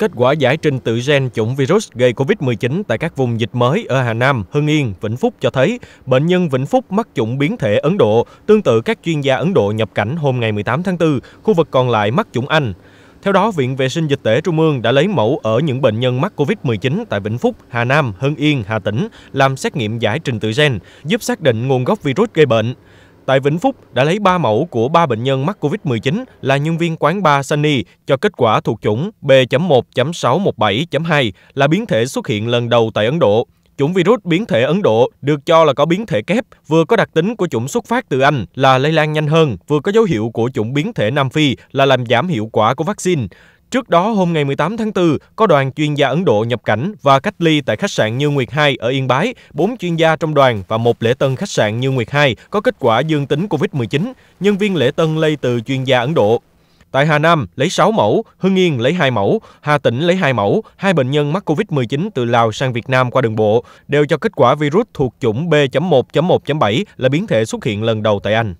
kết quả giải trình tự gen chủng virus gây COVID-19 tại các vùng dịch mới ở Hà Nam, Hưng Yên, Vĩnh Phúc cho thấy bệnh nhân Vĩnh Phúc mắc chủng biến thể Ấn Độ, tương tự các chuyên gia Ấn Độ nhập cảnh hôm ngày 18 tháng 4, khu vực còn lại mắc chủng Anh. Theo đó, Viện Vệ sinh Dịch tễ Trung ương đã lấy mẫu ở những bệnh nhân mắc COVID-19 tại Vĩnh Phúc, Hà Nam, Hưng Yên, Hà Tĩnh làm xét nghiệm giải trình tự gen, giúp xác định nguồn gốc virus gây bệnh. Tại Vĩnh Phúc đã lấy 3 mẫu của 3 bệnh nhân mắc COVID-19 là nhân viên quán bar Sunny cho kết quả thuộc chủng B.1.617.2 là biến thể xuất hiện lần đầu tại Ấn Độ. Chủng virus biến thể Ấn Độ được cho là có biến thể kép, vừa có đặc tính của chủng xuất phát từ Anh là lây lan nhanh hơn, vừa có dấu hiệu của chủng biến thể Nam Phi là làm giảm hiệu quả của vaccine. Trước đó, hôm ngày 18 tháng 4, có đoàn chuyên gia Ấn Độ nhập cảnh và cách ly tại khách sạn Như Nguyệt 2 ở Yên Bái. Bốn chuyên gia trong đoàn và một lễ tân khách sạn Như Nguyệt 2 có kết quả dương tính COVID-19. Nhân viên lễ tân lây từ chuyên gia Ấn Độ. Tại Hà Nam, lấy 6 mẫu, Hưng Yên lấy 2 mẫu, Hà Tĩnh lấy 2 mẫu, hai bệnh nhân mắc COVID-19 từ Lào sang Việt Nam qua đường bộ đều cho kết quả virus thuộc chủng B.1.1.7 là biến thể xuất hiện lần đầu tại Anh.